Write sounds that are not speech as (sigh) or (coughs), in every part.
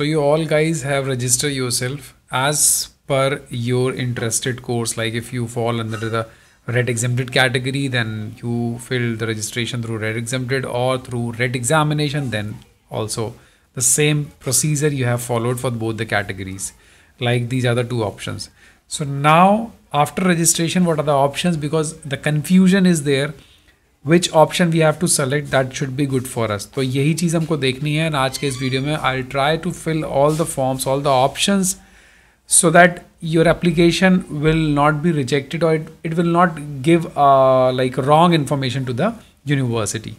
So you all guys have registered yourself as per your interested course. Like if you fall under the red exempted category, then you fill the registration through red exempted or through red examination. Then also the same procedure you have followed for both the categories. Like these are the two options. So now after registration, what are the options? Because the confusion is there which option we have to select that should be good for us तो यही चीज़ हमको देखनी है आज के इस video में I try to fill all the forms all the option so that your application will not be rejected और it will not give like wrong information to the university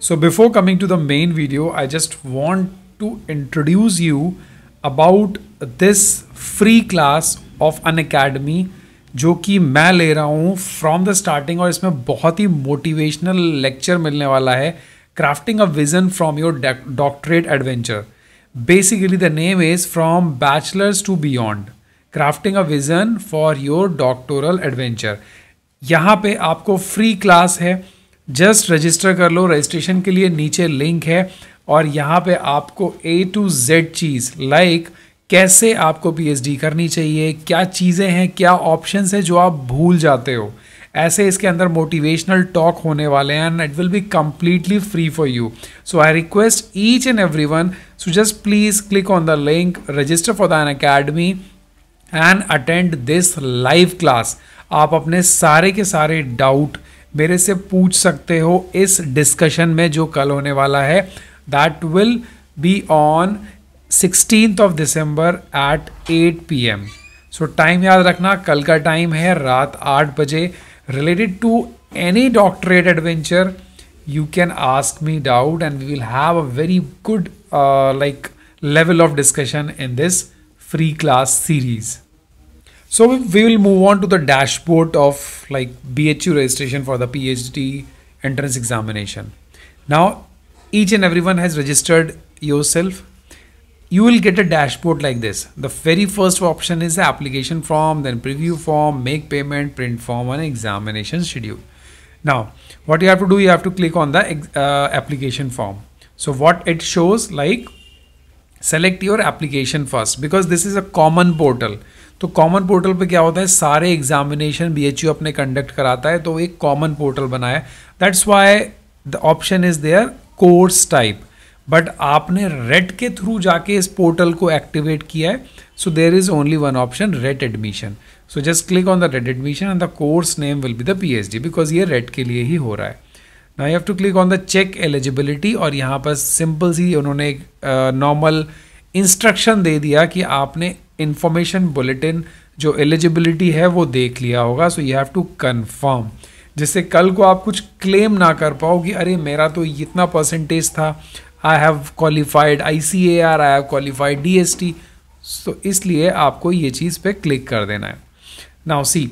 So before coming to the main video, I just want to introduce you about this free class of Unacademy जो कि मैं ले रहा हूँ from the starting और इसमें बहुत ही motivational lecture मिलने वाला है crafting a vision from your doctorate adventure basically the name is from bachelors to beyond crafting a vision for your doctoral adventure यहाँ पे आपको फ्री क्लास है जस्ट रजिस्टर कर लो रजिस्ट्रेशन के लिए नीचे लिंक है और यहाँ पे आपको ए टू जेड चीज़ लाइक कैसे आपको पीएचडी करनी चाहिए क्या चीज़ें हैं क्या ऑप्शंस हैं जो आप भूल जाते हो ऐसे इसके अंदर मोटिवेशनल टॉक होने वाले हैं and it will be completely free for you so I request each and every one so just please click on the link register for the Unacademy and attend this live class आप अपने सारे के सारे doubt मेरे से पूछ सकते हो इस डिस्कशन में जो कल होने वाला है that will be on sixteen of December at eight P M so time याद रखना कल का टाइम है रात आठ बजे related to any doctorate adventure you can ask me doubt and we will have a very good like level of discussion in this free class series So we will move on to the dashboard of like BHU registration for the PhD entrance examination. Now each and everyone has registered yourself. You will get a dashboard like this. The very first option is the application form, then preview form, make payment, print form and examination schedule. Now what you have to do, you have to click on the uh, application form. So what it shows like select your application first because this is a common portal तो common portal पे क्या होता है सारे examination B H U अपने conduct कराता है तो एक कॉमन पोर्टल बनाया that's why the option is there course type but आपने रेट के थ्रू जाके इस पोर्टल को एक्टिवेट किया है so there is only one option RET admission so just click on the RET admission and the course name will be the P H D because ये RET के लिए ही हो रहा है ना you have to click on the check eligibility और यहाँ पर सिंपल सी उन्होंने एक नॉर्मल uh, इंस्ट्रक्शन दे दिया कि आपने इंफॉर्मेशन बुलेटिन जो एलिजिबिलिटी है वो देख लिया होगा so you have to confirm जिससे कल को आप कुछ क्लेम ना कर पाओ कि अरे मेरा तो इतना परसेंटेज था I have qualified I C A R I have qualified D S T so इसलिए आपको ये चीज़ पे क्लिक कर देना है now see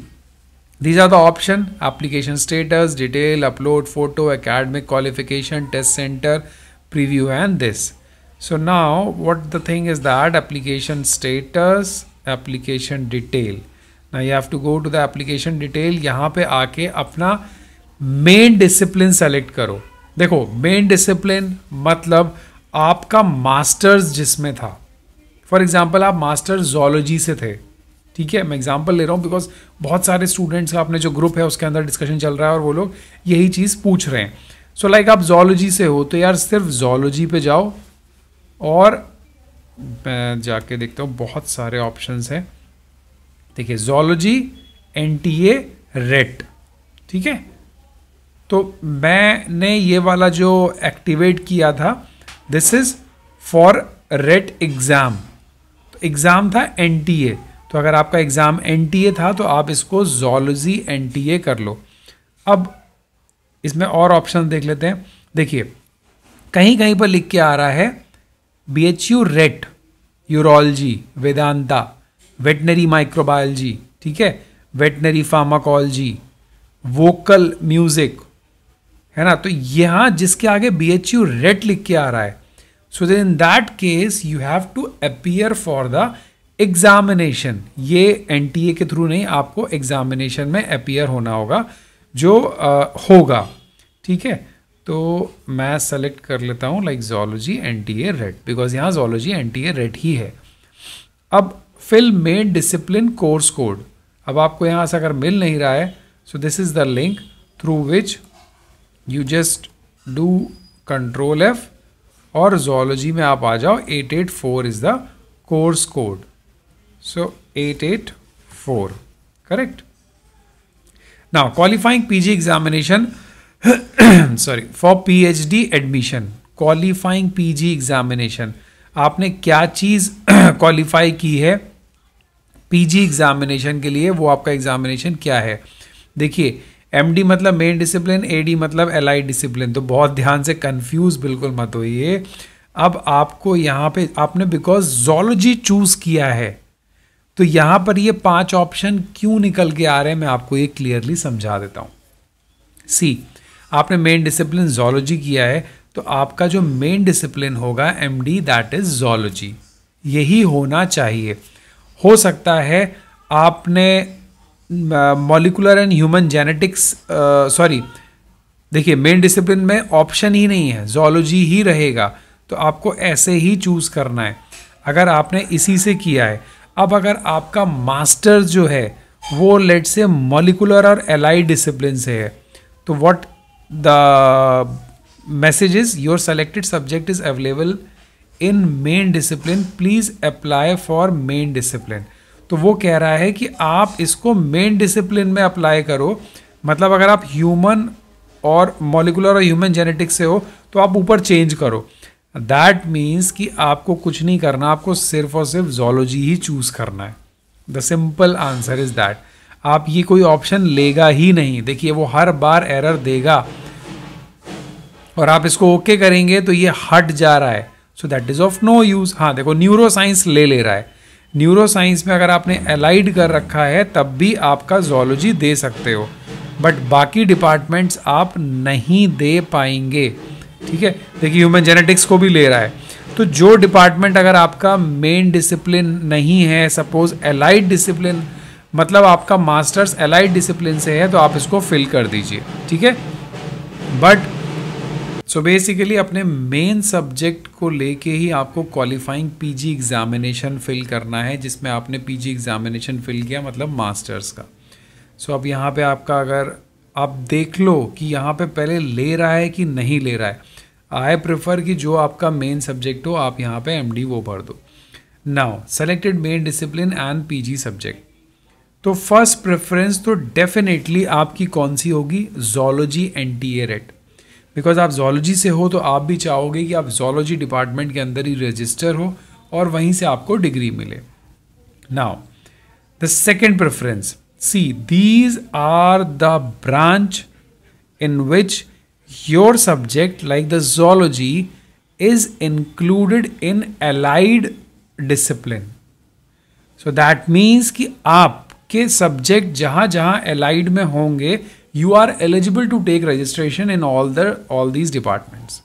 these are the option application status detail upload photo academic qualification test centre preview and this So now what the thing is that application status, application detail. Now you have to go to the application detail यहाँ पे आके अपना main discipline select करो देखो main discipline मतलब आपका masters जिसमें था फॉर एग्जाम्पल आप मास्टर जोलॉजी से थे ठीक है मैं एग्जाम्पल ले रहा हूँ बिकॉज बहुत सारे स्टूडेंट्स का अपने जो ग्रुप है उसके अंदर डिस्कशन चल रहा है और वो लोग यही चीज़ पूछ रहे हैं सो so, लाइक like, आप जोलॉजी से हो तो यार सिर्फ जोलॉजी पे जाओ और मैं जाके देखता हूँ बहुत सारे ऑप्शंस हैं देखिए zoology N T A RET ठीक है तो मैंने ये वाला जो एक्टिवेट किया था this is for RET exam तो एग्ज़ाम था एन टी ए तो अगर आपका एग्ज़ाम एन टी ए था तो आप इसको जोलॉजी एन टी ए कर लो अब इसमें और ऑप्शन देख लेते हैं देखिए कहीं कहीं पर लिख के आ रहा है B H U RET urology वेदांता वेटनरी माइक्रोबायोलॉजी ठीक है वेटनरी फार्माकोलॉजी वोकल म्यूजिक है ना तो यहाँ जिसके आगे बी एच यू रेट लिख के आ रहा है so they in that case you have to appear for the examination ये एन टी ए के थ्रू नहीं आपको एग्जामिनेशन में अपियर होना होगा जो आ, होगा ठीक है तो मैं सेलेक्ट कर लेता हूँ like zoology N T A RET because यहाँ zoology N T A RET ही है अब fill main discipline course code अब आपको यहाँ से अगर मिल नहीं रहा है so this is the link through which you just do control F और जोलॉजी में आप आ जाओ eight eight four is the course code so eight eight four correct qualifying P G examination sorry for PhD admission qualifying PG examination आपने क्या चीज़ qualify (coughs) की है PG examination के लिए वो आपका एग्जामिनेशन क्या है देखिए एमडी मतलब मेन डिसिप्लिन एडी मतलब एलाइड डिसिप्लिन तो बहुत ध्यान से कंफ्यूज बिल्कुल मत होइए अब आपको यहाँ पे आपने बिकॉज जोलॉजी चूज किया है तो यहाँ पर ये पांच ऑप्शन क्यों निकल के आ रहे हैं मैं आपको ये क्लियरली समझा देता हूँ सी आपने मेन डिसिप्लिन जोलॉजी किया है तो आपका जो मेन डिसिप्लिन होगा M D that is zoology यही होना चाहिए हो सकता है आपने molecular and human genetics sorry देखिए मेन डिसिप्लिन में ऑप्शन ही नहीं है जोलॉजी ही रहेगा तो आपको ऐसे ही चूज़ करना है अगर आपने इसी से किया है अब अगर आपका मास्टर जो है वो लेट से मॉलिकुलर और एलाइड डिसिप्लिन से है तो what the messages your selected subject is available in main discipline please apply for main discipline तो वो कह रहा है कि आप इसको मेन डिसिप्लिन में अप्लाई करो मतलब अगर आप ह्यूमन और मॉलिकुलर और ह्यूमन जेनेटिक्स से हो तो आप ऊपर चेंज करो दैट मीन्स कि आपको कुछ नहीं करना आपको सिर्फ और सिर्फ जोलॉजी ही चूज़ करना है the simple answer is that आप ये कोई ऑप्शन लेगा ही नहीं देखिए वो हर बार एरर देगा और आप इसको ओके okay करेंगे तो ये हट जा रहा है so that is of no use हाँ देखो न्यूरो साइंस ले ले रहा है न्यूरो साइंस में अगर आपने एलाइड कर रखा है तब भी आपका जोलॉजी दे सकते हो बट बाकी डिपार्टमेंट्स आप नहीं दे पाएंगे ठीक है देखिए ह्यूमन जेनेटिक्स को भी ले रहा है तो जो डिपार्टमेंट अगर आपका मेन डिसिप्लिन नहीं है सपोज एलाइड डिसिप्लिन मतलब आपका मास्टर्स एलाइड डिसिप्लिन से है तो आप इसको फिल कर दीजिए ठीक है बट सो बेसिकली अपने मेन सब्जेक्ट को लेके ही आपको क्वालिफाइंग पीजी एग्जामिनेशन फिल करना है जिसमें आपने पीजी एग्जामिनेशन फिल किया मतलब मास्टर्स का सो so, अब यहाँ पे आपका अगर आप देख लो कि यहाँ पे पहले ले रहा है कि नहीं ले रहा है आई प्रेफर कि जो आपका मेन सब्जेक्ट हो आप यहाँ पे एम वो भर दो now selected main discipline and PG subject तो फर्स्ट प्रेफरेंस तो डेफिनेटली आपकी कौन सी होगी zoology N T A RET because आप जोलॉजी से हो तो आप भी चाहोगे कि आप जोलॉजी डिपार्टमेंट के अंदर ही रजिस्टर हो और वहीं से आपको डिग्री मिले now the second preference see these are the branch in which your subject like the zoology is included in allied discipline so that means कि आप के सब्जेक्ट जहाँ जहाँ एलाइड में होंगे you are eligible to take registration in all the all these departments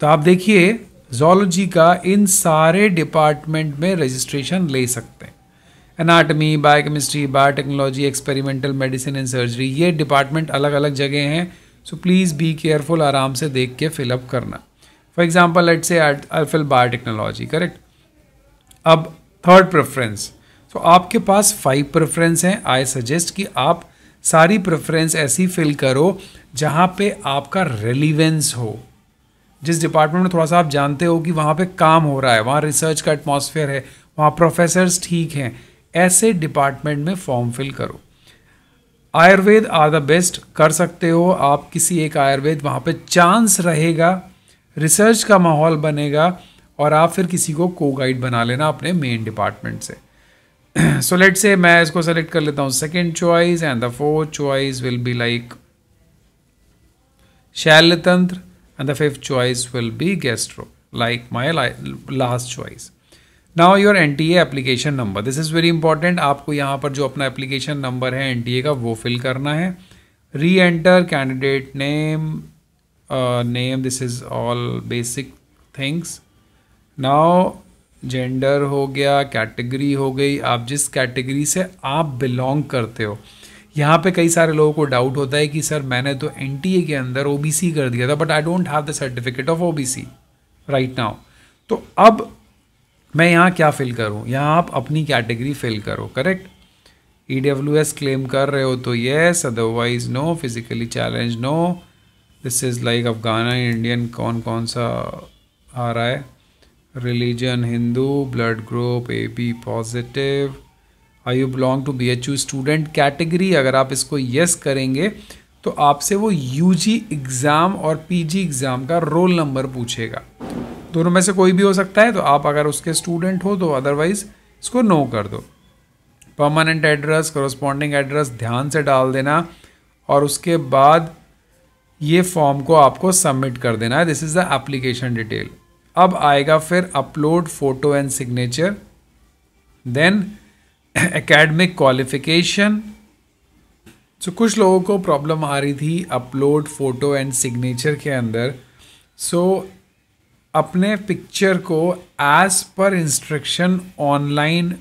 तो आप देखिए जोलॉजी का इन सारे डिपार्टमेंट में रजिस्ट्रेशन ले सकते हैं anatomy biochemistry biotechnology experimental medicine and surgery ये डिपार्टमेंट अलग अलग जगह हैं सो प्लीज़ बी केयरफुल आराम से देख के फिलअप करना फॉर एग्जाम्पल लेट से अल्फिल बायोटेक्नोलॉजी करेक्ट अब थर्ड प्रेफरेंस तो आपके पास फाइव प्रेफरेंस हैं आई सजेस्ट कि आप सारी प्रेफरेंस ऐसी फिल करो जहाँ पे आपका रेलिवेंस हो जिस डिपार्टमेंट में थोड़ा सा आप जानते हो कि वहाँ पे काम हो रहा है वहाँ रिसर्च का एटमॉस्फेयर है वहाँ प्रोफेसर्स ठीक हैं ऐसे डिपार्टमेंट में फॉर्म फिल करो आयुर्वेद आर द बेस्ट कर सकते हो आप किसी एक आयुर्वेद वहाँ पे चांस रहेगा रिसर्च का माहौल बनेगा और आप फिर किसी को को गाइड बना लेना अपने मेन डिपार्टमेंट से सो लेट से मैं इसको सेलेक्ट कर लेता हूं second choice and the fourth choice will be like Shalya Tantra and the fifth choice will be gastro like my last choice now your N T application number this is very important आपको यहां पर जो अपना application number है N T A का वो fill करना है reenter candidate name name this is all basic things now gender हो गया कैटेगरी हो गई आप जिस कैटेगरी से आप बिलोंग करते हो यहाँ पे कई सारे लोगों को डाउट होता है कि सर मैंने तो एन के अंदर ओ कर दिया था but I don't have the certificate of O right now तो अब मैं यहाँ क्या फिल करूँ यहाँ आप अपनी कैटेगरी फिल करो correct E W S claim कर रहे हो तो yes otherwise no physically challenge no this is like अफगाना इंडियन कौन कौन सा आ रहा है religion Hindu, blood group B positive I you belong to B H U student category अगर आप इसको येस yes करेंगे तो आपसे वो यू जी एग्ज़ाम और पी जी एग्ज़ाम का रोल नंबर पूछेगा दोनों में से कोई भी हो सकता है तो आप अगर उसके स्टूडेंट हो तो अदरवाइज़ इसको नो कर दो परमानेंट एड्रेस करस्पॉन्डिंग एड्रेस ध्यान से डाल देना और उसके बाद ये फॉर्म को आपको सबमिट कर देना है this is the application detail अब आएगा फिर upload photo and signature then academic qualification so कुछ लोगों को प्रॉब्लम आ रही थी अपलोड फोटो एंड सिग्नेचर के अंदर सो so, अपने पिक्चर को as per instruction online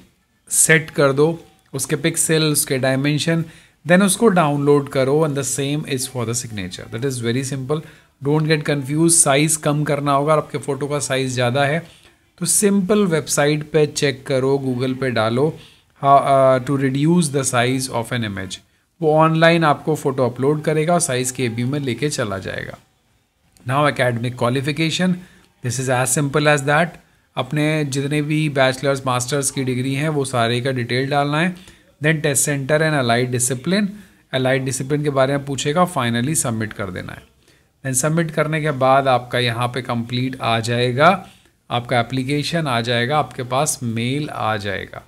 set कर दो उसके पिक्सल उसके डायमेंशन देन उसको डाउनलोड करो and the same is for the signature that is very simple don't get confuse size कम करना होगा और आपके फ़ोटो का साइज़ ज़्यादा है तो सिंपल वेबसाइट पे चेक करो गूगल पे डालो to reduce the size of an image वो ऑनलाइन आपको फ़ोटो अपलोड करेगा और साइज़ के बी में लेके चला जाएगा now academic qualification this is as simple as that अपने जितने भी बैचलर्स मास्टर्स की डिग्री हैं वो सारे का डिटेल डालना है then test center and allied discipline allied discipline के बारे में पूछेगा फाइनली सबमिट कर देना है एंड सबमिट करने के बाद आपका यहाँ पे कंप्लीट आ जाएगा आपका एप्लीकेशन आ जाएगा आपके पास मेल आ जाएगा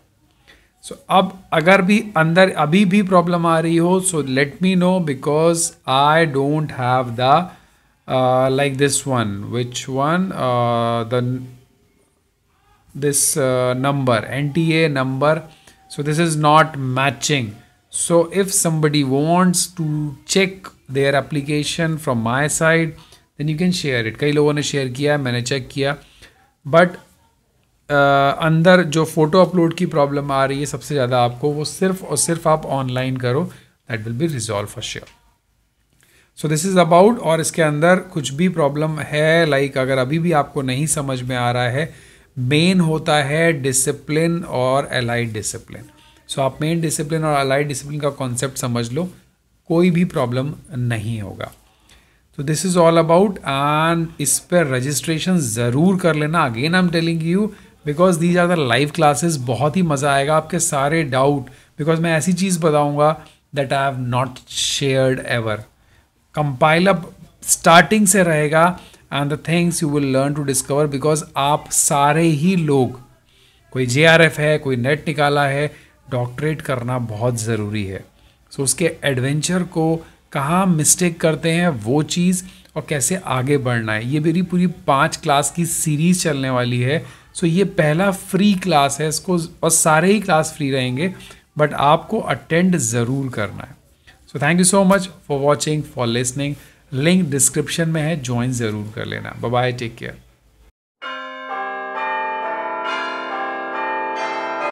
सो so, अब अगर भी अंदर अभी भी प्रॉब्लम आ रही हो so let me know because I don't have the like this one which one the number N T A number so this is not matching so if somebody wants to check their application from my side then you can share it कई लोगों ने share किया मैंने check किया but uh, अंदर जो photo upload की problem आ रही है सबसे ज़्यादा आपको वो सिर्फ और सिर्फ आप ऑनलाइन करो that will be resolve for sure so this is about और इसके अंदर कुछ भी प्रॉब्लम है लाइक like अगर अभी भी आपको नहीं समझ में आ रहा है मेन होता है डिसिप्लिन और अलाइड डिसिप्लिन सो आप मेन डिसिप्लिन और अलाइड डिसिप्लिन का कॉन्सेप्ट समझ लो कोई भी प्रॉब्लम नहीं होगा तो this is all about and इस पर रजिस्ट्रेशन ज़रूर कर लेना again I am telling you because these are the live classes बहुत ही मज़ा आएगा आपके सारे डाउट बिकॉज मैं ऐसी चीज़ बताऊँगा that I have not shared ever compile up starting से रहेगा and the things you will learn to discover because आप सारे ही लोग कोई जे है कोई नेट निकाला है डॉक्टरेट करना बहुत ज़रूरी है सो उसके एडवेंचर को कहाँ मिस्टेक करते हैं वो चीज़ और कैसे आगे बढ़ना है ये मेरी पूरी पाँच क्लास की सीरीज़ चलने वाली है सो ये पहला फ्री क्लास है इसको और सारे ही क्लास फ्री रहेंगे बट आपको अटेंड ज़रूर करना है so thank you so much for watching for listening link description में है ज्वाइन ज़रूर कर लेना बाय टेक केयर